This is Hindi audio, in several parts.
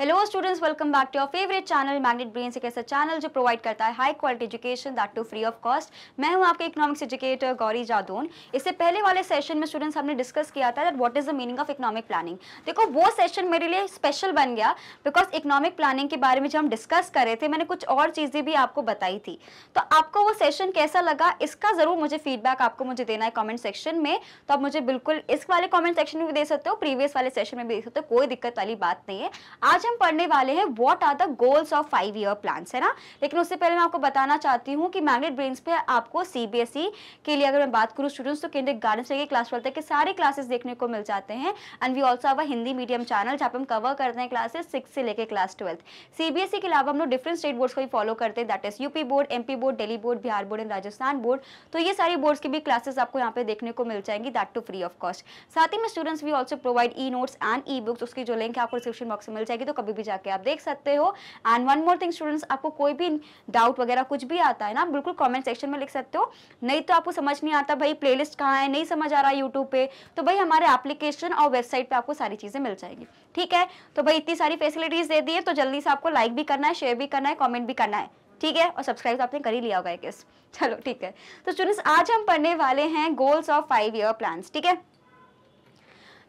Hello students welcome back to your favourite channel magnet brains एक ऐसा चैनल जो प्रोवाइड करता है high quality education that too free of cost मैं हूं आपके इकोनॉमिक्स एजुकेटर गौरी जादून इससे पहले वाले सेशन में स्टूडेंट्स हमने डिस्कस किया था that what is the meaning of economic planning देखो वो सेशन मेरे लिए स्पेशल बन गया बिकॉज इकोनॉमिक प्लानिंग के बारे में जो हम डिस्कस कर रहे थे मैंने कुछ और चीज़ें भी आपको बताई थी तो आपको वो सेशन कैसा लगा इसका ज़रूर मुझे फीडबैक आपको मुझे देना है कॉमेंट सेक्शन में तो आप मुझे बिल्कुल इस वाले कॉमेंट सेक्शन में भी दे सकते हो प्रीवियस वाले सेशन में भी दे सकते हो कोई दिक्कत वाली बात नहीं है आज हम पढ़ने वाले हैं what are the goals of five year plans है ना लेकिन उससे पहले मैं आपको बताना चाहती हूँ कि मैग्नेट ब्रेन्स पे आपको सीबीएसई e के लिए अगर मैं बात करूँ स्टूडेंट्स तो केंद्र गार्डन से क्लास ट्वेल्थ के सारे क्लासेस देखने को मिल जाते हैं and we also our Hindi medium channel जहाँ पर हम कवर करते हैं क्लासेस सिक्स से लेकर क्लास ट्वेल्थ सीबीएसई के अलावा हम लोग डिफरेंट स्टेट बोर्ड्स को भी फॉलो करते हैं that is UP board M board Delhi board Bihar board and Rajasthan board तो ये सारी बोर्ड्स की भी क्लासेस आपको यहाँ पे देखने को मिल जाएंगी that too free of cost साथ ही में students we also provide e notes and e books उसकी जो लिंक है आपको डिस्क्रिप्शन बॉक्स में मिल जाएगी तो कभी भी जाके आप देख सकते हो and one more thing students आपको कोई भी डाउट वगैरह कुछ भी आता है ना बिल्कुल कॉमेंट सेक्शन में लिख सकते हो नहीं तो आपको समझ नहीं आता भाई प्ले लिस्ट है नहीं समझ आ रहा है यूट्यूब पे तो भाई हमारे एप्लीकेशन और वेबसाइट पर आपको सारी चीज़ें मिल जाएगी ठीक है तो भाई इतनी सारी फैसिलिटीज़ दे दी है तो जल्दी से आपको लाइक भी करना है शेयर भी करना है कॉमेंट भी करना है ठीक है और सब्सक्राइब तो आपने कर ही लिया होगा एक चलो ठीक है तो स्टूडेंट्स आज हम पढ़ने वाले हैं goals of five year plans ठीक है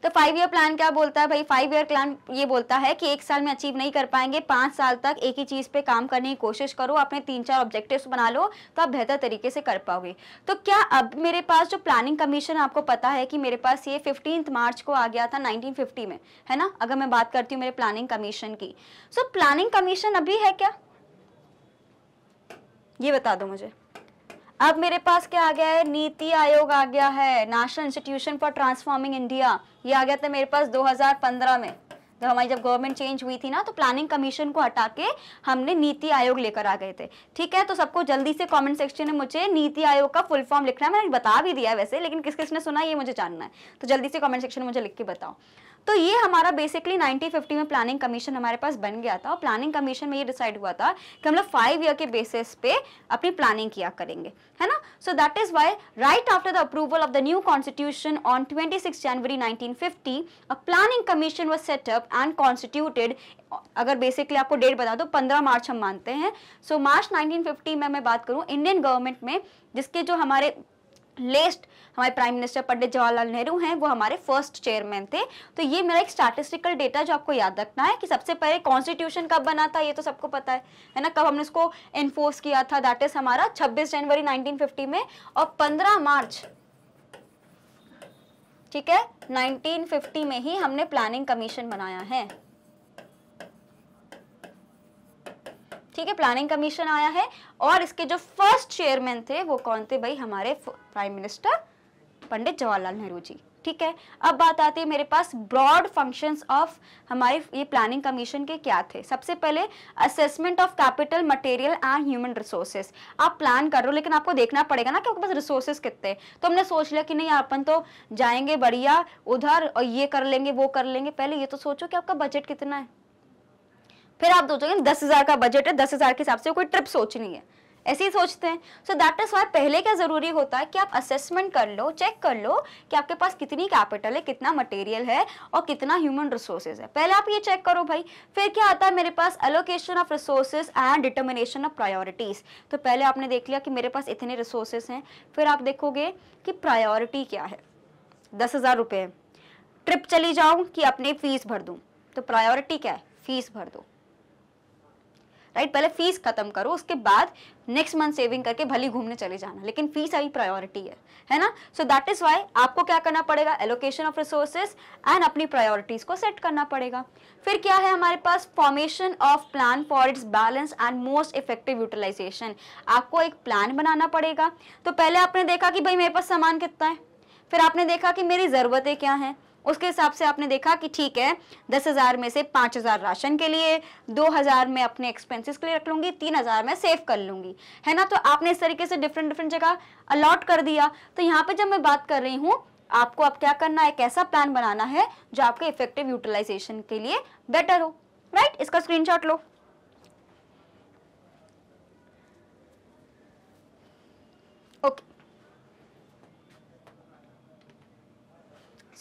तो फाइव ईयर प्लान क्या बोलता है भाई फाइव ईयर प्लान ये बोलता है कि एक साल में अचीव नहीं कर पाएंगे पांच साल तक एक ही चीज़ पे काम करने की कोशिश करो अपने तीन चार ऑब्जेक्टिव बना लो तो आप बेहतर तरीके से कर पाओगे तो क्या अब मेरे पास जो प्लानिंग कमीशन आपको पता है कि मेरे पास ये फिफ्टीन मार्च को आ गया था नाइनटीन में है ना अगर मैं बात करती हूँ मेरे प्लानिंग कमीशन की सो प्लानिंग कमीशन अभी है क्या ये बता दो मुझे अब मेरे पास क्या आ गया है नीति आयोग आ गया है national institution for transforming India ये आ गया था मेरे पास 2015 में जब हमारी जब गवर्नमेंट चेंज हुई थी ना तो प्लानिंग कमीशन को हटा के हमने नीति आयोग लेकर आ गए थे ठीक है तो सबको जल्दी से कमेंट सेक्शन में मुझे नीति आयोग का फुल फॉर्म लिखना है मैंने बता भी दिया वैसे लेकिन किस किसने सुना ये मुझे जानना है तो जल्दी से कमेंट सेक्शन में मुझे लिख के बताओ तो ये हमारा बेसिकली 1950 में प्लानिंग कमीशन हमारे पास बन गया था और प्लानिंग कमीशन में ये डिसाइड हुआ था कि हम लोग फाइव ईयर के बेसिस पे अपनी प्लानिंग किया करेंगे है ना so that is why right after the approval of the new constitution on twenty January nineteen a planning commission was set up and constituted अगर बेसिकली आपको डेट बता दो तो 15 मार्च हम मानते हैं सो मार्च 1950 में मैं बात करूं इंडियन गवर्नमेंट में जिसके जो हमारे लेस्ट हमारे प्राइम मिनिस्टर पंडित जवाहरलाल नेहरू हैं वो हमारे फर्स्ट चेयरमैन थे तो ये मेरा एक स्टैटिस्टिकल डेटा जो आपको याद रखना है कि सबसे पहले कॉन्स्टिट्यूशन कब बना था ये तो सबको पता है है ना कब हमने इसको एनफोर्स किया था दैट इज हमारा 26 जनवरी 1950 में और 15 मार्च ठीक है 1950 में ही हमने प्लानिंग कमीशन बनाया है ठीक है प्लानिंग कमीशन आया है और इसके जो फर्स्ट चेयरमैन थे वो कौन थे भाई हमारे प्राइम मिनिस्टर पंडित जवाहरलाल नेहरू जी ठीक है अब बात आती है मेरे पास ब्रॉड फंक्शंस ऑफ हमारे ये प्लानिंग कमीशन के क्या थे सबसे पहले assessment of capital material and human resources आप प्लान कर रहे हो लेकिन आपको देखना पड़ेगा ना कि आपके पास रिसोर्सेज कितने तो हमने सोच लिया कि नहीं अपन तो जाएंगे बढ़िया उधर और ये कर लेंगे वो कर लेंगे पहले ये तो सोचो कि आपका बजट कितना है फिर आप सोचोगे दस हज़ार का बजट है दस हज़ार के हिसाब से कोई ट्रिप सोचनी है ऐसे ही सोचते हैं सो दैट इज़ वाई पहले क्या ज़रूरी होता है कि आप असेसमेंट कर लो चेक कर लो कि आपके पास कितनी कैपिटल है कितना मटेरियल है और कितना ह्यूमन रिसोर्सेज है पहले आप ये चेक करो भाई फिर क्या आता है मेरे पास allocation of resources and determination of priorities तो पहले आपने देख लिया कि मेरे पास इतने रिसोर्सेज हैं फिर आप देखोगे कि प्रायोरिटी क्या है दस हज़ार रुपये ट्रिप चली जाऊँ कि अपनी फ़ीस भर दूँ तो प्रायोरिटी क्या है फ़ीस भर दो राइट पहले फीस खत्म करो उसके बाद नेक्स्ट मंथ सेविंग करके भली घूमने चले जाना लेकिन फीस आई प्रायोरिटी है है ना सो दैट इज वाई आपको क्या करना पड़ेगा एलोकेशन ऑफ रिसोर्सेज एंड अपनी प्रायोरिटीज को सेट करना पड़ेगा फिर क्या है हमारे पास formation of plan for its balance and most effective utilisation आपको एक प्लान बनाना पड़ेगा तो पहले आपने देखा कि भाई मेरे पास सामान कितना है फिर आपने देखा कि मेरी ज़रूरतें क्या हैं उसके हिसाब से आपने देखा कि ठीक है दस हज़ार में से पांच हज़ार राशन के लिए दो हज़ार में अपने एक्सपेंसेस के लिए रख लूंगी तीन हज़ार में सेव कर लूंगी है ना तो आपने इस तरीके से डिफरेंट डिफरेंट जगह अलॉट कर दिया तो यहाँ पर जब मैं बात कर रही हूँ आपको अब क्या करना है एक ऐसा प्लान बनाना है जो आपके इफेक्टिव यूटिलाइजेशन के लिए बेटर हो राइट इसका स्क्रीनशॉट लो okay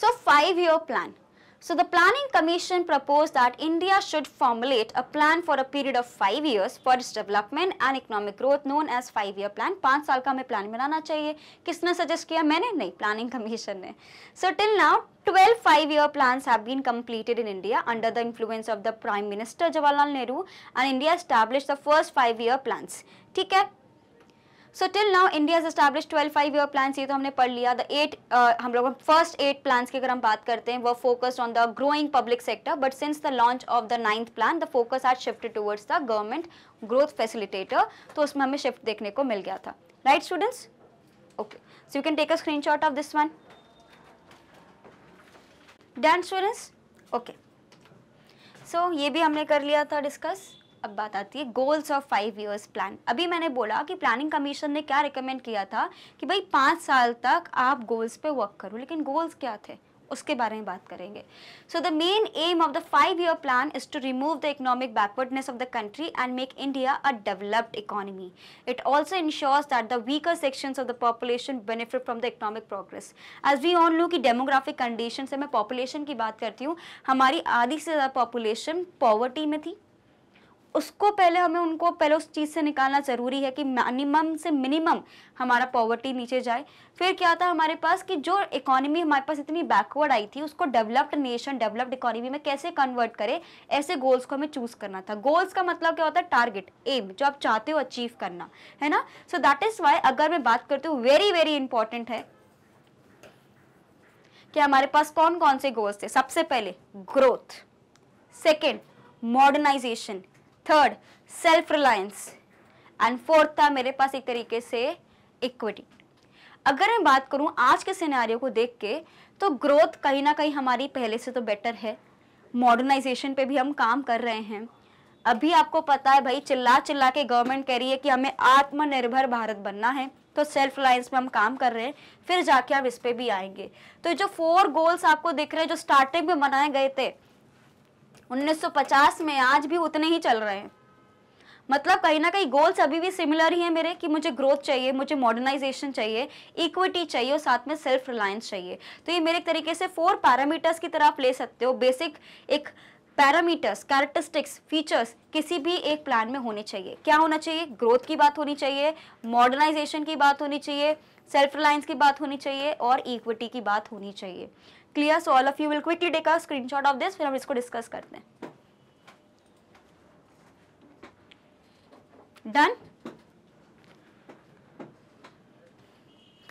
So five-year plan. So the Planning Commission proposed that India should formulate a plan for a period of 5 years for its development and economic growth known as 5 year plan. 5 साल का हमें plan बनाना चाहिए किसने suggest किया मैंने नहीं Planning Commission ने So till now 12 5 year plans have been completed in India under the influence of the Prime Minister Jawaharlal Nehru and India established the first 5 year plans. ठीक है so till now India establish twelve five year plans ये तो हमने पढ़ लिया द एट uh, हम लोग फर्स्ट एट प्लान्स की अगर हम बात करते हैं वो focused on the growing public sector but since the launch of the ninth plan the focus are shifted towards the government growth facilitator तो उसमें हमें शिफ्ट देखने को मिल गया था right students okay so you can take a screenshot of this one done students okay so ये भी हमने कर लिया था डिस्कस अब बात आती है goals of five years plan अभी मैंने बोला कि प्लानिंग कमीशन ने क्या रिकमेंड किया था कि भाई पाँच साल तक आप गोल्स पे वर्क करो लेकिन गोल्स क्या थे उसके बारे में बात करेंगे so the main aim of the five year plan is to remove the economic backwardness of the country and make India a developed economy it also ensures that the weaker section of the population benefit from the economic progress as we on low key demographic condition से मैं पॉपुलेशन की बात करती हूँ हमारी आधी से ज़्यादा पॉपुलेशन पॉवर्टी में थी उसको पहले हमें उनको पहले उस चीज़ से निकालना ज़रूरी है कि मिनिमम से मिनिमम हमारा पॉवर्टी नीचे जाए फिर क्या था हमारे पास कि जो इकोनॉमी हमारे पास इतनी बैकवर्ड आई थी उसको डेवलप्ड नेशन डेवलप्ड इकोनॉमी में कैसे कन्वर्ट करें ऐसे गोल्स को हमें चूज़ करना था गोल्स का मतलब क्या होता है टारगेट एम जो आप चाहते हो अचीव करना है ना सो दैट इज़ वाई अगर मैं बात करती हूँ वेरी वेरी इंपॉर्टेंट है कि हमारे पास कौन कौन से गोल्स थे सबसे पहले growth second modernisation third self reliance and fourth था मेरे पास एक तरीके से इक्विटी अगर मैं बात करूं आज के सिनेरियो को देख के तो ग्रोथ कहीं ना कहीं हमारी पहले से तो बेटर है मॉडर्नाइजेशन पे भी हम काम कर रहे हैं अभी आपको पता है भाई चिल्ला चिल्ला के गवर्नमेंट कह रही है कि हमें आत्मनिर्भर भारत बनना है तो सेल्फ रिलायंस में हम काम कर रहे हैं फिर जाके आप इस पर भी आएंगे तो जो फोर गोल्स आपको दिख रहे हैं जो स्टार्टिंग में बनाए गए थे 1950 में आज भी उतने ही चल रहे हैं मतलब कहीं ना कहीं गोल्स अभी भी सिमिलर ही है मेरे कि मुझे ग्रोथ चाहिए मुझे मॉडर्नाइजेशन चाहिए इक्विटी चाहिए और साथ में सेल्फ रिलायंस चाहिए तो ये मेरे एक तरीके से फोर पैरामीटर्स की तरह आप ले सकते हो बेसिक एक पैरामीटर्स कैरेक्टरिस्टिक्स फीचर्स किसी भी एक प्लान में होने चाहिए क्या होना चाहिए ग्रोथ की बात होनी चाहिए मॉडर्नाइजेशन की बात होनी चाहिए सेल्फ रिलायंस की बात होनी चाहिए और इक्विटी की बात होनी चाहिए clear so all of you will quickly take a screenshot of this फिर हम इसको डिस्कस करते हैं डन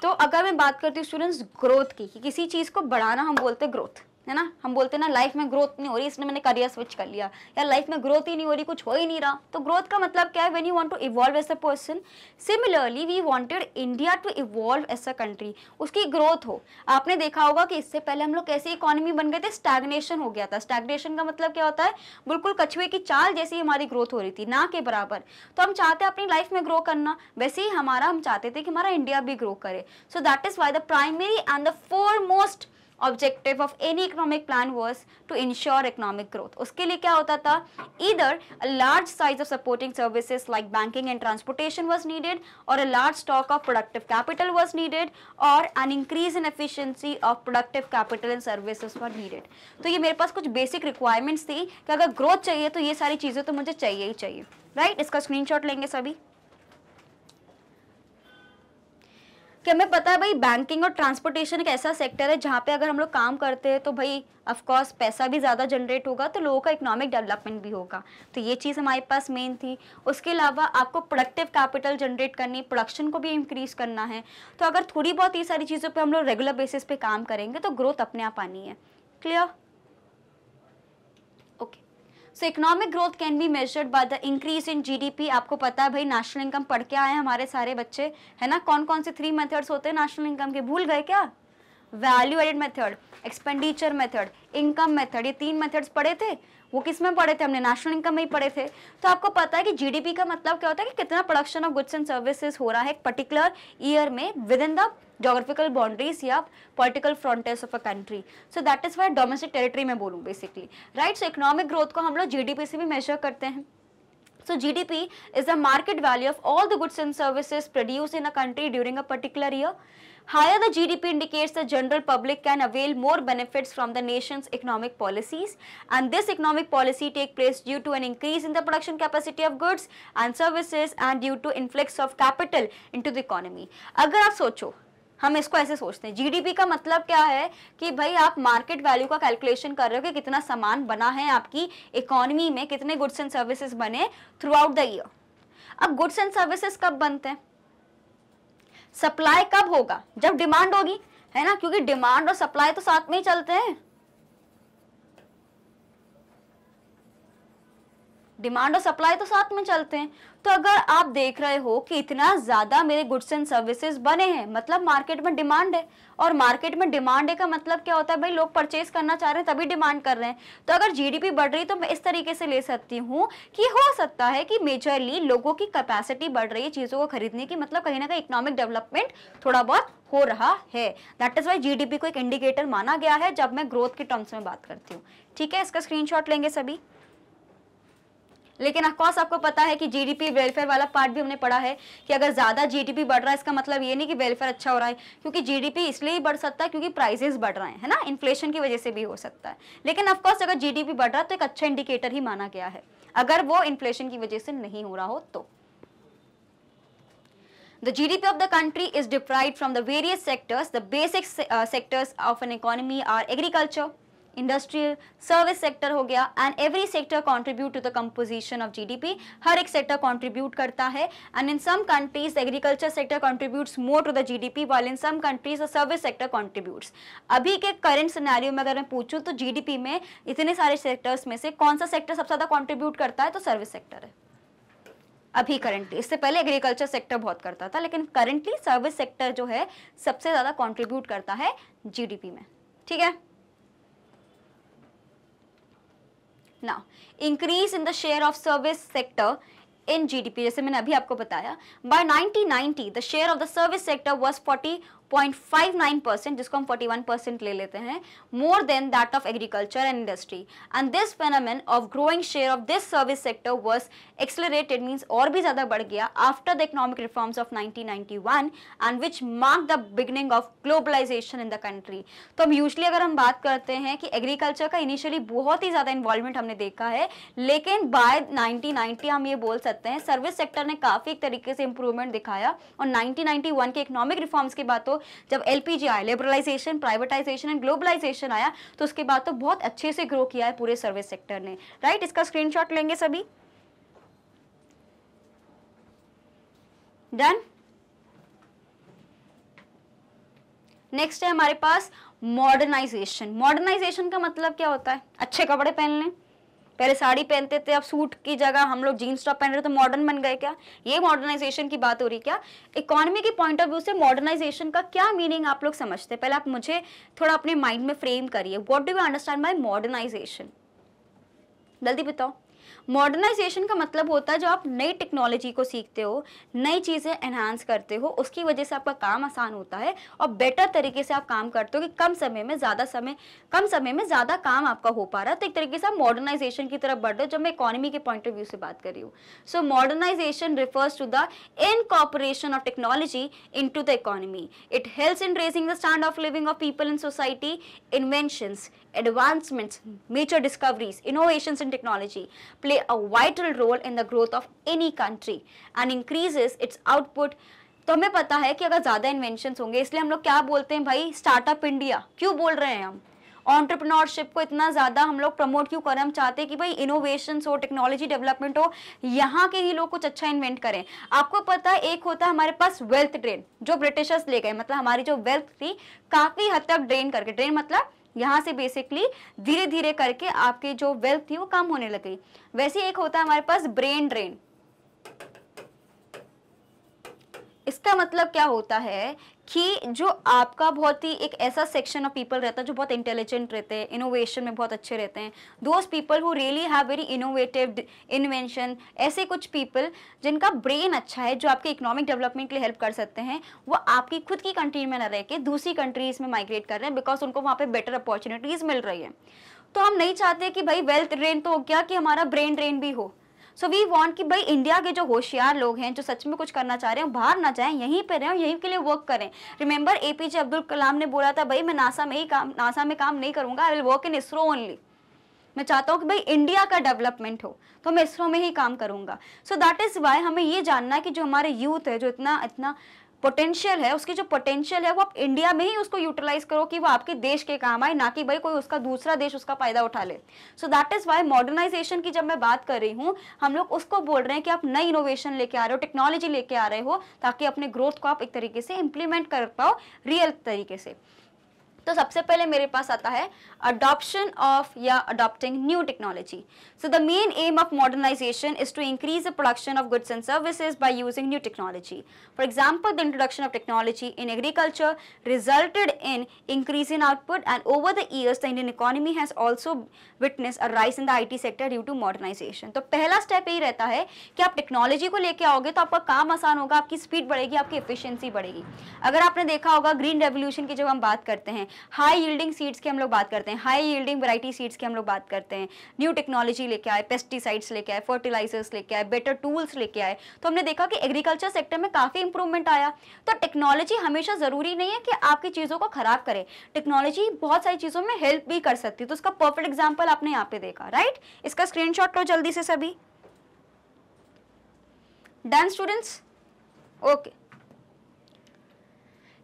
तो अगर मैं बात करती हूँ स्टूडेंट्स ग्रोथ की कि किसी चीज़ को बढ़ाना हम बोलते हैं ग्रोथ है ना हम बोलते हैं ना लाइफ में ग्रोथ नहीं हो रही इसने मैंने करियर स्विच कर लिया या लाइफ में ग्रोथ ही नहीं हो रही कुछ हो ही नहीं रहा तो ग्रोथ का मतलब क्या है when you want to evolve as a person similarly we wanted India to evolve as a country उसकी ग्रोथ हो आपने देखा होगा कि इससे पहले हम लोग कैसे इकोनॉमी बन गए थे स्टैग्नेशन हो गया था स्टैग्नेशन का मतलब क्या होता है बिल्कुल कछुए की चाल जैसी हमारी ग्रोथ हो रही थी ना के बराबर तो हम चाहते अपनी लाइफ में ग्रो करना वैसे ही हमारा हम चाहते थे कि हमारा इंडिया भी ग्रो करे so that is why the primary and the foremost objective of any economic plan was to ensure economic growth उसके लिए क्या होता था इधर large size of supporting services like banking and transportation was needed और a large stock of productive capital was needed और an increase in efficiency of productive capital and services were needed तो ये मेरे पास कुछ बेसिक रिक्वायरमेंट्स थी कि अगर ग्रोथ चाहिए तो ये सारी चीज़ें तो मुझे चाहिए ही चाहिए राइट right? इसका स्क्रीनशॉट लेंगे सभी કેમે پتہ હે ભાઈ બેન્કિંગ ઓર ટ્રાન્સપોર્ટેશન એક એસા સેક્ટર હે જહા પે અગર હમ લોગ કામ કરતે હે તો ભાઈ ઓફકોર્સ પૈસા ભી જ્યાદા જનરેટ હોગા તો લોકો કા ઇકોનોમિક ડેવલપમેન્ટ ભી હોગા તો યે ચીઝ હમારે પાસ મેઈન થી ઉસકે ઇલાવા આપકો પ્રોડક્ટિવ કેપિટલ જનરેટ કરની પ્રોડક્શન કો ભી ઇન્ક્રીઝ કરના હે તો અગર થોડી બહોત યે સારી ચીજો પે હમ લોગ રેગ્યુલર બેસિસ પે કામ કરેંગે તો groth અપને આપાની હે clear so economic growth can be measured by the increase in GDP आपको पता है भाई नेशनल इनकम पढ़ के आए हमारे सारे बच्चे है ना कौन कौन से थ्री मेथड्स होते हैं नेशनल इनकम के भूल गए क्या value added method expenditure method income method ये तीन मेथड्स पढ़े थे वो किस में पढ़े थे हमने नेशनल इनकम में ही पढ़े थे तो आपको पता है कि जीडीपी का मतलब क्या होता है कि कितना production of goods and services हो रहा है एक पर्टिकुलर ईयर में within the geographical boundaries या political frontiers of a country so that is why domestic territory में बोलूँ basically right so economic growth को हम लोग जीडीपी से भी मेजर करते हैं D P is the market value of all the goods and services produce in a country during a particular year Higher the GDP indicates the general public can avail more benefits from the nation's economic policies and this economic policy take place due to an increase in the production capacity of goods and services and due to influx of capital into the economy. agar aap socho हम इसको ऐसे सोचते हैं जीडीपी का मतलब क्या है कि भाई आप मार्केट वैल्यू का कैलकुलेशन कर रहे हो कि कितना सामान बना है आपकी इकोनॉमी में कितने गुड्स एंड सर्विसेज बने थ्रू आउट द ईयर अब गुड्स एंड सर्विसेज कब बनते हैं सप्लाई कब होगा जब डिमांड होगी है ना क्योंकि डिमांड और सप्लाई तो साथ में ही चलते हैं डिमांड और सप्लाई तो साथ में चलते हैं तो अगर आप देख रहे हो कि इतना ज़्यादा मेरे गुड्स एंड सर्विसेज बने हैं मतलब मार्केट में डिमांड है और मार्केट में डिमांड है का मतलब क्या होता है भाई लोग परचेज करना चाह रहे हैं तभी डिमांड कर रहे हैं तो अगर जीडीपी बढ़ रही तो मैं इस तरीके से ले सकती हूँ कि हो सकता है कि मेजरली लोगों की कैपेसिटी बढ़ रही है चीज़ों को खरीदने की मतलब कहीं ना कहीं इकोनॉमिक डेवलपमेंट थोड़ा बहुत हो रहा है दैट इज़ वाई जी को एक इंडिकेटर माना गया है जब मैं ग्रोथ के टर्म्स में बात करती हूँ ठीक है इसका स्क्रीन लेंगे सभी लेकिन अफकोर्स आपको पता है कि जीडीपी वेलफेयर वाला पार्ट भी हमने पढ़ा है कि अगर ज़्यादा जीडीपी बढ़ रहा है इसका मतलब ये नहीं कि वेलफेयर अच्छा हो रहा है क्योंकि जीडीपी इसलिए ही बढ़ सकता है क्योंकि प्राइजेस बढ़ रहे हैं है ना इन्फ्लेशन की वजह से भी हो सकता है लेकिन अफकोर्स अगर जीडीपी बढ़ रहा है तो एक अच्छा इंडिकेटर ही माना गया है अगर वो इन्फ्लेशन की वजह से नहीं हो रहा हो तो The GDP of the country is derived from the various sectors. The basic uh, sectors of an economy are agriculture, industrial service sector हो गया and every sector contribute to the composition of P हर एक सेक्टर कॉन्ट्रीब्यूट करता है and in some countries agriculture sector contribute more to the P while in some countries the service sector contribute अभी के करंट सिनारियो में अगर मैं पूछूं तो जीडीपी में इतने सारे सेक्टर्स में से कौन सा सेक्टर सबसे ज़्यादा कॉन्ट्रीब्यूट करता है तो सर्विस सेक्टर है अभी करंटली इससे पहले एग्रीकल्चर सेक्टर बहुत करता था लेकिन करंटली सर्विस सेक्टर जो है सबसे ज़्यादा कंट्रीब्यूट करता है जीडीपी में ठीक है ना increase in the share of service sector in GDP जैसे मैंने अभी आपको बताया by 1990 the share of the service sector was 0.59% जिसको हम 41% ले लेते हैं more than that of agriculture and industry and this phenomenon of growing share of this service sector was accelerated means और भी ज़्यादा बढ़ गया after the economic reforms of 1991 and which mark the beginning of globalisation in the country तो हम यूजली अगर हम बात करते हैं कि एग्रीकल्चर का इनिशियली बहुत ही ज़्यादा इन्वॉल्वमेंट हमने देखा है लेकिन बाय 1990 हम ये बोल सकते हैं सर्विस सेक्टर ने काफ़ी एक तरीके से इंप्रूवमेंट दिखाया और 1991 के इकोनॉमिक रिफॉर्म्स के बाद तो जब एल आया लिबरलाइजेशन प्राइवेटाइजेशन एंड ग्लोबलाइजेशन आया तो उसके बाद तो बहुत अच्छे से ग्रो किया है पूरे सर्विस सेक्टर ने राइट इसका स्क्रीनशॉट लेंगे सभी डन नेक्स्ट है हमारे पास मॉडर्नाइजेशन मॉडर्नाइजेशन का मतलब क्या होता है अच्छे कपड़े पहन लें पहले साड़ी पहनते थे अब सूट की जगह हम लोग जीन्स टॉप पहन रहे तो मॉडर्न बन गए क्या ये मॉडर्नाइजेशन की बात हो रही क्या इकोनॉमी के पॉइंट ऑफ व्यू से मॉडर्नाइजेशन का क्या मीनिंग आप लोग समझते हैं पहले आप मुझे थोड़ा अपने माइंड में फ्रेम करिए what do you understand my modernisation जल्दी बताओ मॉडर्नाइजेशन का मतलब होता है जो आप नई टेक्नोलॉजी को सीखते हो नई चीज़ें एनहांस करते हो उसकी वजह से आपका काम आसान होता है और बेटर तरीके से आप काम करते हो कि कम समय में ज़्यादा समय कम समय में ज़्यादा काम आपका हो पा रहा है तो एक तरीके से आप मॉडर्नाइजेशन की तरफ बढ़ रहे हो जब मैं इकॉनमी के पॉइंट ऑफ व्यू से बात कर रही हूँ so modernisation refers to the corporation of technology into the economy it helps in raising the stand of living of people in society inventions advancements, major discoveries, innovations in technology play a vital role in the growth of any country and increases its output तो हमें पता है कि अगर ज़्यादा इन्वेंशन होंगे इसलिए हम लोग क्या बोलते हैं भाई स्टार्टअप इंडिया क्यों बोल रहे हैं हम ऑन्टरप्रनोरशिप को इतना ज़्यादा हम लोग प्रमोट क्यों करें हम चाहते हैं कि भाई इनोवेशन हो टेक्नोलॉजी डेवलपमेंट हो यहाँ के ही लोग कुछ अच्छा इन्वेंट करें आपको पता है एक होता है हमारे पास वेल्थ ड्रेन जो ब्रिटिशर्स ले गए मतलब हमारी जो वेल्थ थी काफ़ी हद तक ड्रेन करके ड्रेन मतलब यहाँ से बेसिकली धीरे धीरे करके आपकी जो वेल्थ थी वो कम होने लग गई वैसे एक होता है हमारे पास ब्रेन ड्रेन इसका मतलब क्या होता है कि जो आपका बहुत ही एक ऐसा सेक्शन ऑफ पीपल रहता है जो बहुत इंटेलिजेंट रहते हैं इनोवेशन में बहुत अच्छे रहते हैं those people who really have very innovative invention ऐसे कुछ पीपल जिनका ब्रेन अच्छा है जो आपके इकोनॉमिक डेवलपमेंट के लिए हेल्प कर सकते हैं वो आपकी खुद की कंट्री में ना रह के दूसरी कंट्रीज में माइग्रेट कर रहे हैं बिकॉज उनको वहाँ पर बेटर अपॉर्चुनिटीज़ मिल रही है तो हम नहीं चाहते कि भाई वेल्थ ड्रेन तो हो गया कि हमारा ब्रेन ड्रेन भी हो सो वी वॉन्ट कि भाई इंडिया के जो होशियार लोग हैं जो सच में कुछ करना चाह रहे हो बाहर ना जाएं यहीं पे रहें यहीं के लिए वर्क करें remember A P J Abdul Kalam ने बोला था भाई मैं नासा में ही काम नासा में काम नहीं करूँगा I will work in ISRO only मैं चाहता हूँ कि भाई इंडिया का डेवलपमेंट हो तो मैं इसरो में ही काम करूँगा सो दैट इज़ वाई हमें ये जानना है कि जो हमारे यूथ है जो इतना इतना पोटेंशियल है उसकी जो पोटेंशियल है वो आप इंडिया में ही उसको यूटिलाइज करो कि वो आपके देश के काम आए ना कि भाई कोई उसका दूसरा देश उसका फायदा उठा ले so that is why modernisation की जब मैं बात कर रही हूँ हम लोग उसको बोल रहे हैं कि आप नई इनोवेशन लेके आ रहे हो टेक्नोलॉजी लेके आ रहे हो ताकि अपने ग्रोथ को आप एक तरीके से इम्प्लीमेंट कर पाओ रियल तरीके से तो सबसे पहले मेरे पास आता है अडॉप्शन ऑफ या adopting new technology so the main aim of modernisation is to increase the production of goods and services by using new technology for example the introduction of technology in agriculture resulted in increase in output and over the years the Indian economy has also witness a rise in the I sector due to modernisation तो पहला स्टेप यही रहता है कि आप टेक्नोलॉजी को लेकर आओगे तो आपका काम आसान होगा आपकी स्पीड बढ़ेगी आपकी एफिशियंसी बढ़ेगी अगर आपने देखा होगा ग्रीन रेवोल्यूशन की जब हम बात करते हैं हाई यील्डिंग सीड्स की हम लोग बात करते हैं हाई यील्डिंग वैरायटी सीड्स की हम लोग बात करते हैं न्यू टेक्नोलॉजी लेके आए पेस्टिसाइड्स लेके आए फर्टिलाइजर्स लेके आए बेटर टूल्स लेके आए तो हमने देखा कि एग्रीकल्चर सेक्टर में काफ़ी इंप्रूवमेंट आया तो टेक्नोलॉजी हमेशा ज़रूरी नहीं है कि आपकी चीज़ों को ख़राब करे टेक्नोलॉजी बहुत सारी चीज़ों में हेल्प भी कर सकती है तो उसका परफेक्ट एग्जाम्पल आपने यहाँ पे देखा राइट इसका स्क्रीन लो जल्दी से सभी done students okay okay.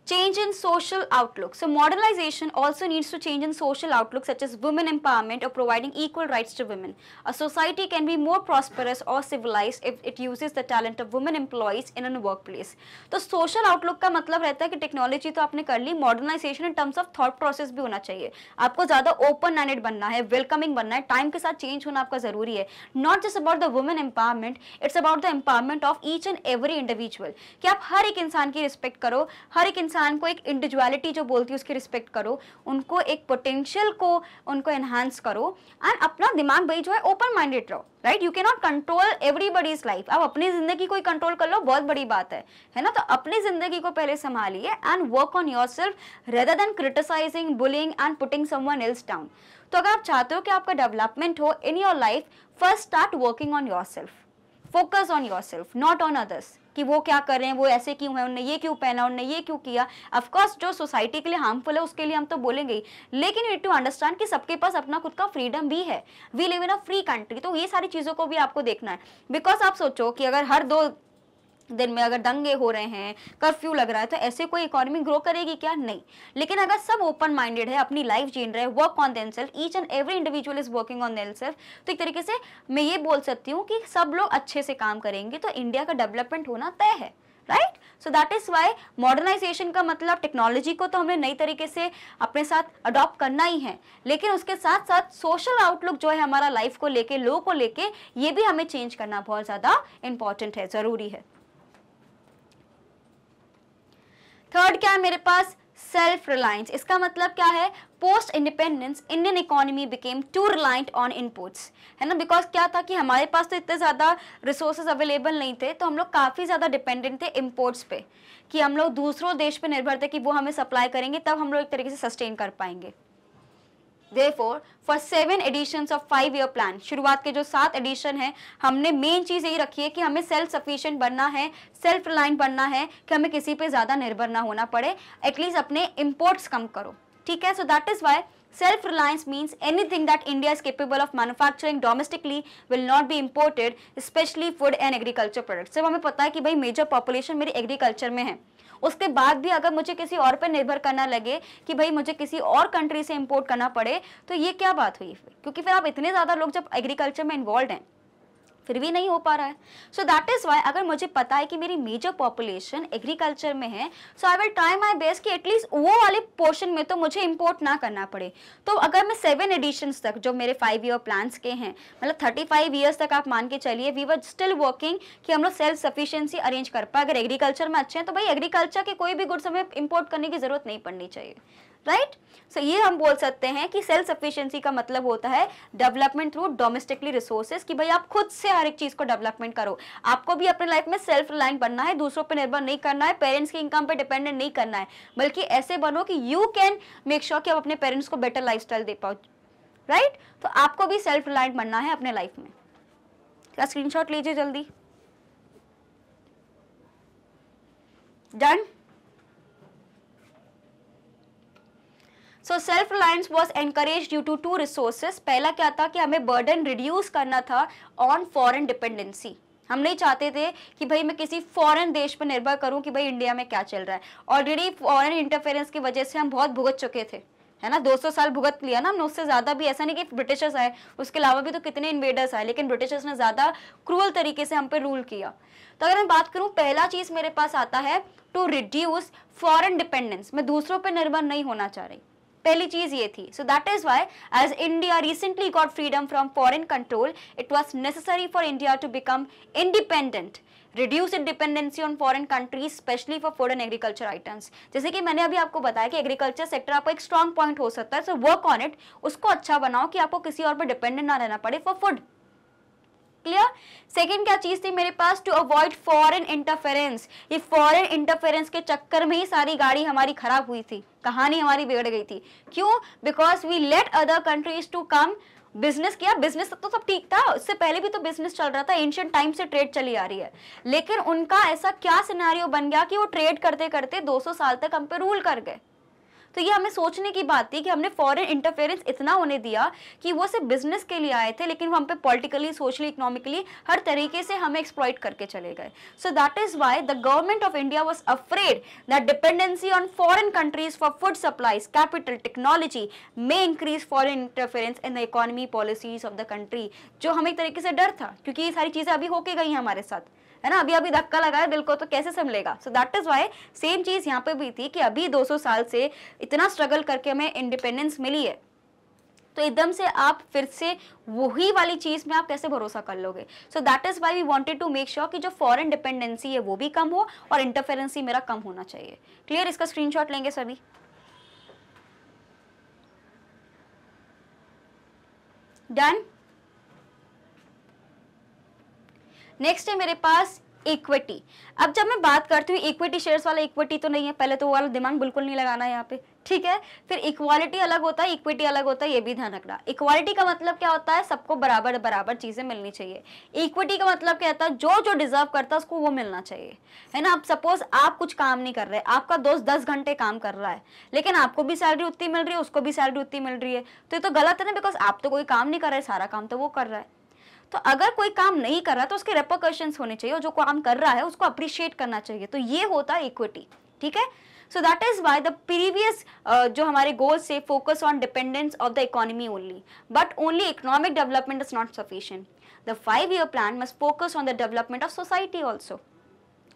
change in social outlook. So modernization also needs to change in social outlook such as women empowerment or providing equal rights to women. A society can be more prosperous or civilized if it uses the talent of women employees in a workplace. to so, social outlook ka matlab rehta hai ki technology to aapne kar li modernization in terms of thought process bhi hona chahiye aapko zyada open minded banna hai welcoming banna hai time ke sath change hona aapka zaruri hai not just about the women empowerment it's about the empowerment of each and every individual ki aap har ek insaan ki respect karo har ek insaan इंसान को एक इंडिविजुअलिटी जो बोलती है उसकी रिस्पेक्ट करो उनको एक पोटेंशियल को उनको एनहांस करो एंड अपना दिमाग भाई जो है ओपन माइंडेड रहो right you can not control everybody's life आप अपनी जिंदगी को ही कंट्रोल कर लो बहुत बड़ी बात है है ना तो अपनी जिंदगी को पहले संभालिए and work on yourself rather than criticising bullying and putting someone else down तो अगर आप चाहते हो कि आपका डेवलपमेंट हो in your life first start working on yourself focus on yourself not on others कि वो क्या कर रहे हैं वो ऐसे क्यों है उनने ये क्यों पहना उनने ये क्यों किया अफकोर्स जो सोसाइटी के लिए हार्मफुल है उसके लिए हम तो बोलेंगे लेकिन यू टू अंडरस्टैंड कि सबके पास अपना खुद का फ्रीडम भी है we live in a free country तो ये सारी चीज़ों को भी आपको देखना है बिकॉज आप सोचो कि अगर हर दो दिन में अगर दंगे हो रहे हैं कर्फ्यू लग रहा है तो ऐसे कोई इकोनॉमी ग्रो करेगी क्या नहीं लेकिन अगर सब ओपन माइंडेड है अपनी लाइफ जीन रहे work on then self each and every individual is working on then self तो एक तरीके से मैं ये बोल सकती हूँ कि सब लोग अच्छे से काम करेंगे तो इंडिया का डेवलपमेंट होना तय है right so that is why modernisation का मतलब टेक्नोलॉजी को तो हमने नई तरीके से अपने साथ अडॉप्ट करना ही है लेकिन उसके साथ साथ सोशल आउटलुक जो है हमारा लाइफ को लेके लोगों को लेके ये भी हमें चेंज करना बहुत ज़्यादा इंपॉर्टेंट है ज़रूरी है थर्ड क्या है मेरे पास सेल्फ रिलायंस इसका मतलब क्या है post independence Indian economy became to reliant on inputs है ना बिकॉज क्या था कि हमारे पास तो इतने ज़्यादा रिसोर्सेज अवेलेबल नहीं थे तो हम लोग काफ़ी ज़्यादा डिपेंडेंट थे इम्पोर्ट्स पे कि हम लोग दूसरों देश पे निर्भर थे कि वो हमें सप्लाई करेंगे तब हम लोग एक तरीके से सस्टेन कर पाएंगे therefore for seven editions of five year plan शुरुआत के जो सात एडिशन है हमने मेन चीज़ यही रखी है कि हमें सेल्फ सफिशिएंट बनना है सेल्फ रिलायंट बनना है कि हमें किसी पे ज़्यादा निर्भर ना होना पड़े एटलीस्ट अपने इम्पोर्ट्स कम करो ठीक है so that is why Self reliance means anything that India is capable of manufacturing domestically will not be imported, especially food and agriculture products. सब हमें पता है कि भाई मेजर पॉपुलेशन मेरी एग्रीकल्चर में है उसके बाद भी अगर मुझे किसी और पर निर्भर करना लगे कि भाई मुझे किसी और कंट्री से इम्पोर्ट करना पड़े तो ये क्या बात हुई क्योंकि फिर आप इतने ज़्यादा लोग जब एग्रीकल्चर में इन्वॉल्व हैं फिर भी नहीं हो पा रहा है सो दैट इज़ वाई अगर मुझे पता है कि मेरी मेजर पॉपुलेशन एग्रीकल्चर में है so I will try my best कि एटलीस्ट वो वाले पोर्शन में तो मुझे इम्पोर्ट ना करना पड़े तो अगर मैं सेवन एडिशन तक जो मेरे फाइव ईयर प्लान्स के हैं मतलब थर्टी फाइव ईयर्स तक आप मान के चलिए वी वर स्टिल वर्किंग कि हम लोग सेल्फ सफिशियंसी अरेंज कर पाए अगर एग्रीकल्चर में अच्छे हैं तो भाई एग्रीकल्चर के कोई भी गुड्स हमें इम्पोर्ट करने की ज़रूरत नहीं पड़नी चाहिए राइट सो ये हम बोल सकते हैं कि सेल्फ सफिशियंसी का मतलब होता है डेवलपमेंट थ्रू डोमेस्टिकली रिसोर्सेज कि भाई आप खुद से हर एक चीज़ को डेवलपमेंट करो आपको भी अपने लाइफ में सेल्फ रिलायंट बनना है दूसरों पर निर्भर नहीं करना है पेरेंट्स की इनकम पर डिपेंडेंट नहीं करना है बल्कि ऐसे बनो कि यू कैन मेक श्योर कि आप अपने पेरेंट्स को बेटर लाइफ दे पाओ राइट right? तो आपको भी सेल्फ रिलायंट बनना है अपने लाइफ में क्या स्क्रीनशॉट लीजिए जल्दी done so self reliance was encourage due to to resources पहला क्या था कि हमें बर्डन रिड्यूस करना था ऑन फॉरन डिपेंडेंसी हम नहीं चाहते थे कि भाई मैं किसी फॉरेन देश पर निर्भर करूं कि भाई इंडिया में क्या चल रहा है ऑलरेडी फॉरेन इंटरफेरेंस की वजह से हम बहुत भुगत चुके थे है ना 200 साल भुगत लिया ना हमने उससे ज़्यादा भी ऐसा नहीं कि ब्रिटिशर्स आए उसके अलावा भी तो कितने इन्वेडर्स आए लेकिन ब्रिटिशर्स ने ज़्यादा क्रूअल तरीके से हम पे रूल किया तो अगर मैं बात करूँ पहला चीज़ मेरे पास आता है टू रिड्यूस फॉरन डिपेंडेंस मैं दूसरों पर निर्भर नहीं होना चाह रही पहली चीज ये थी so that is why as India recently got freedom from foreign control it was necessary for India to become independent reduce in dependency on foreign countries specially for food and agriculture items जैसे कि मैंने अभी आपको बताया कि एग्रीकल्चर सेक्टर आपको एक स्ट्रॉन्ग पॉइंट हो सकता है सो वर्क ऑन इट उसको अच्छा बनाओ कि आपको किसी और पर डिपेंडेंट ना रहना पड़े फॉर फूड क्लियर सेकेंड क्या चीज़ थी मेरे पास टू अवॉइड फॉरेन इंटरफेरेंस ये फॉरेन इंटरफेरेंस के चक्कर में ही सारी गाड़ी हमारी खराब हुई थी कहानी हमारी बिगड़ गई थी क्यों because we let other countries to come business किया बिजनेस तो सब ठीक था उससे पहले भी तो बिजनेस चल रहा था एंशियंट टाइम से ट्रेड चली आ रही है लेकिन उनका ऐसा क्या सिनारियो बन गया कि वो ट्रेड करते करते 200 साल तक हम पे रूल कर गए तो ये हमें सोचने की बात थी कि हमने फॉरेन इंटरफेरेंस इतना होने दिया कि वो सिर्फ बिजनेस के लिए आए थे लेकिन वो हम पे पॉलिटिकली सोशली इकोनॉमिकली हर तरीके से हमें एक्सप्लॉइट करके चले गए so that is why the government of India was afraid that dependency on foreign countries for food supplies capital technology may increase foreign interference in the economy policies of the country जो हमें एक तरीके से डर था क्योंकि ये सारी चीज़ें अभी होके गई हैं हमारे साथ है ना अभी अभी धक्का लगा है दिल को तो कैसे संभलेगा so that is why same चीज यहाँ पे भी थी कि अभी 200 साल से इतना स्ट्रगल करके हमें इंडिपेंडेंस मिली है तो एकदम से आप फिर से वही वाली चीज़ में आप कैसे भरोसा कर लोगे so that is why we wanted to make sure कि जो फॉरन डिपेंडेंसी है वो भी कम हो और इंटरफेरेंसी मेरा कम होना चाहिए क्लियर इसका स्क्रीन लेंगे सभी डन नेक्स्ट है मेरे पास इक्विटी अब जब मैं बात करती हूँ इक्विटी शेयर्स वाला इक्विटी तो नहीं है पहले तो वो वाला दिमाग बिल्कुल नहीं लगाना है यहाँ पे ठीक है फिर इक्वालिटी अलग होता है इक्विटी अलग होता है ये भी ध्यान रखना इक्वालिटी का मतलब क्या होता है सबको बराबर बराबर चीज़ें मिलनी चाहिए इक्विटी का मतलब क्या होता है जो जो डिजर्व करता है उसको वो मिलना चाहिए है ना अब सपोज आप कुछ काम नहीं कर रहे आपका दोस्त दस घंटे काम कर रहा है लेकिन आपको भी सैलरी उतनी मिल रही है उसको भी सैलरी उतनी मिल रही है तो ये तो गलत है ना बिकॉज आप तो कोई काम नहीं कर रहे सारा काम तो वो कर रहा है तो अगर कोई काम नहीं कर रहा तो उसके रेपोकर्शंस होने चाहिए और जो काम कर रहा है उसको अप्रिशिएट करना चाहिए तो ये होता है इक्विटी ठीक है so that is why the previous जो हमारे गोल्स से focus on dependence of the economy only but only economic development is not sufficient the five year plan must focus on the development of society also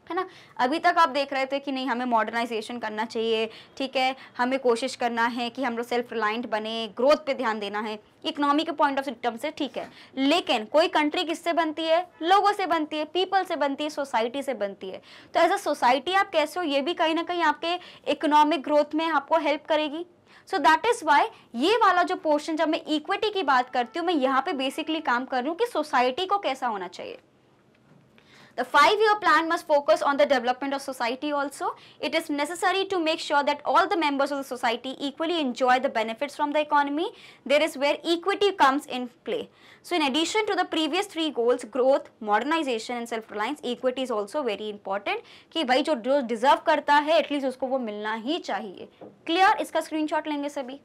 है ना अभी तक आप देख रहे थे कि नहीं हमें मॉडर्नाइजेशन करना चाहिए ठीक है हमें कोशिश करना है कि हम लोग सेल्फ रिलायंट बने ग्रोथ पे ध्यान देना है इकोनॉमी के पॉइंट ऑफ सिस्टम से ठीक है लेकिन कोई कंट्री किससे बनती है लोगों से बनती है पीपल से बनती है सोसाइटी से बनती है तो एज अ सोसाइटी आप कैसे हो ये भी कहीं ना कहीं आपके इकोनॉमिक ग्रोथ में आपको हेल्प करेगी सो दैट इज़ वाई ये वाला जो पोर्शन जब मैं इक्विटी की बात करती हूँ मैं यहाँ पे बेसिकली काम कर रही हूँ कि सोसाइटी को कैसा होना चाहिए The five-year plan must focus on the development of society also. It is necessary to make sure that all the members of the society equally enjoy the benefits from the economy. There is where equity comes in play. So in addition to the previous three goals, growth, modernization and self-reliance, equity is also very important. कि भाई जो जो करता है एटलीस्ट उसको वो मिलना ही चाहिए क्लियर इसका स्क्रीनशॉट लेंगे सभी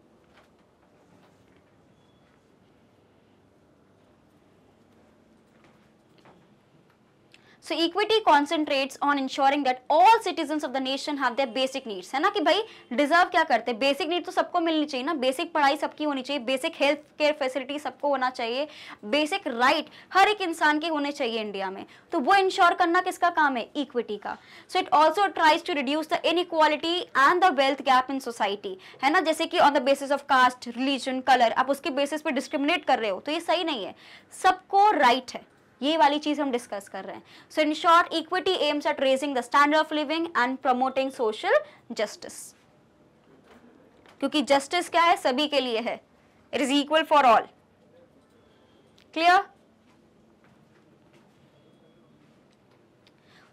so equity concentrates on ensuring that all citizen of the nation have their basic needs है ना कि भाई डिजर्व क्या करते हैं बेसिक नीड तो सबको मिलनी चाहिए ना बेसिक पढ़ाई सबकी होनी चाहिए बेसिक हेल्थ केयर फैसिलिटी सबको होना चाहिए बेसिक राइट right, हर एक इंसान के होने चाहिए इंडिया में तो वो इंश्योर करना किसका काम है इक्विटी का so it also tries to reduce the inequality and the wealth gap in society है ना जैसे कि on the basis of caste religion colour आप उसके बेसिस पर डिस्क्रिमिनेट कर रहे हो तो ये सही नहीं है सबको राइट right है ये वाली चीज़ हम डिस्कस कर रहे हैं so in short equity aims at raising the standard of living and promoting social justice क्योंकि जस्टिस क्या है सभी के लिए है it is equal for all clear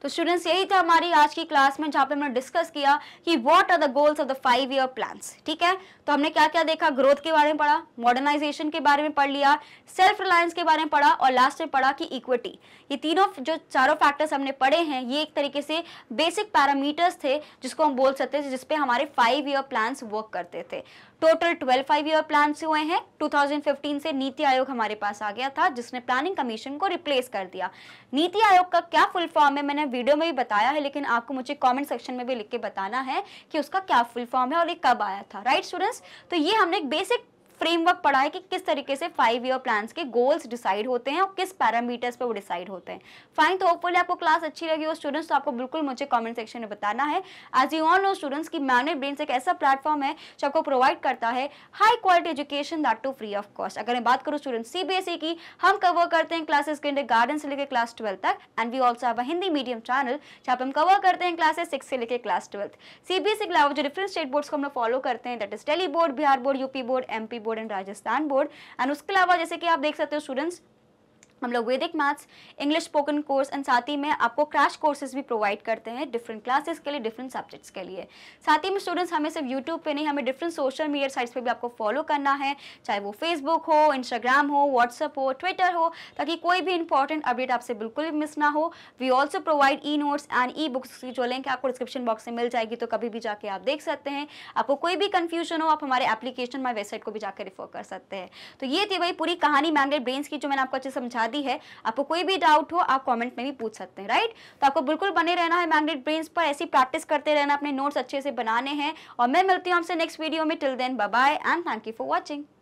तो स्टूडेंट्स यही था हमारी आज की क्लास में जहां पे हमने डिस्कस किया कि what are the goals of the five year plans ठीक है तो हमने क्या क्या देखा ग्रोथ के बारे में पढ़ा मॉडर्नाइजेशन के बारे में पढ़ लिया सेल्फ रिलायंस के बारे में पढ़ा और लास्ट में पढ़ा कि इक्विटी ये तीनों जो चारों फैक्टर्स हमने पढ़े हैं ये एक तरीके से बेसिक पैरामीटर्स थे जिसको हम बोल सकते थे जिसपे हमारे फाइव ईयर प्लान वर्क करते थे total twelve five year plan हुए हैं 2015 से नीति आयोग हमारे पास आ गया था जिसने प्लानिंग कमीशन को रिप्लेस कर दिया नीति आयोग का क्या फुल फॉर्म है मैंने वीडियो में भी बताया है लेकिन आपको मुझे कमेंट सेक्शन में भी लिख के बताना है कि उसका क्या फुल फॉर्म है और ये कब आया था राइट स्टूडेंट्स तो ये हमने एक बेसिक फ्रेमवर्क पढ़ा है कि किस तरीके से फाइव ईयर प्लान्स के गोल्स डिसाइड होते हैं और किस पैरामीटर्स पे वो डिसाइड होते हैं फाइन तो होपफुली आपको क्लास अच्छी लगी हो स्टूडेंट्स तो आपको बिल्कुल मुझे कमेंट सेक्शन में बताना है as you all know students की मैनर ब्रेन एक ऐसा प्लेटफॉर्म है जो आपको प्रोवाइड करता है high quality education that too free of cost अगर मैं बात करूँ स्टूडेंट सीबीएसई की हम कवर करते हैं क्लासेस के गार्डन से लेकर क्लास ट्वेल्थ तक and we also have Hindi medium channel जहाँ पर हम कवर करते हैं क्लासेस सिक्स से लेकर क्लास ट्वेल्थ सीबीएसई के अलावा जो डिफरेंट स्टेट बोर्ड्स को हम लोग फॉलो करते हैं that is Delhi board Bihar board UP board MP board and Rajasthan board and उसके अलावा जैसे कि आप देख सकते हो स्टूडेंट्स हम लोग Vedic maths English spoken course and साथ ही में आपको क्रैश कोर्सेज भी प्रोवाइड करते हैं डिफरेंट क्लासेस के लिए डिफरेंट सब्जेक्ट्स के लिए साथ ही में स्टूडेंट्स हमें सिर्फ यूट्यूब पे नहीं हमें डिफरेंट सोशल मीडिया साइट्स पे भी आपको फॉलो करना है चाहे वो फेसबुक हो इंस्टाग्राम हो व्हाट्सअप हो ट्विटर हो ताकि कोई भी इंपॉर्टेंट अपडेट आपसे बिल्कुल भी मिस ना हो we also provide e notes and e books की जो लिंक आपको डिस्क्रिप्शन बॉक्स में मिल जाएगी तो कभी भी जाके आप देख सकते हैं आपको कोई भी कन्फ्यूजन हो आप हमारे एप्लीकेशन हमारे वेबसाइट को भी जाकर रिफर कर सकते हैं तो ये थी भाई पूरी कहानी मैंगल ब्रेन्स की जो मैंने आपको अच्छे समझा बता दी है आपको कोई भी डाउट हो आप कॉमेंट में भी पूछ सकते हैं राइट तो आपको बिल्कुल बने रहना है मैग्नेट ब्रेन्स पर ऐसी प्रैक्टिस करते रहना अपने नोट्स अच्छे से बनाने हैं और मैं मिलती हूँ आपसे नेक्स्ट वीडियो में till then bye and thank you for watching